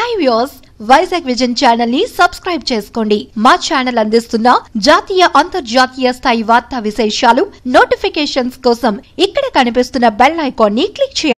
hi views Vizag vision channel ని subscribe చేసుకోండి మా ఛానల్ అందిస్తున్న జాతీయ అంతర్జాతీయ స్థాయి వార్తా విశేషాలు నోటిఫికేషన్స్ కోసం ఇక్కడ కనిపిస్తున్న బెల్ ఐకాన్ ని క్లిక్ చేయండి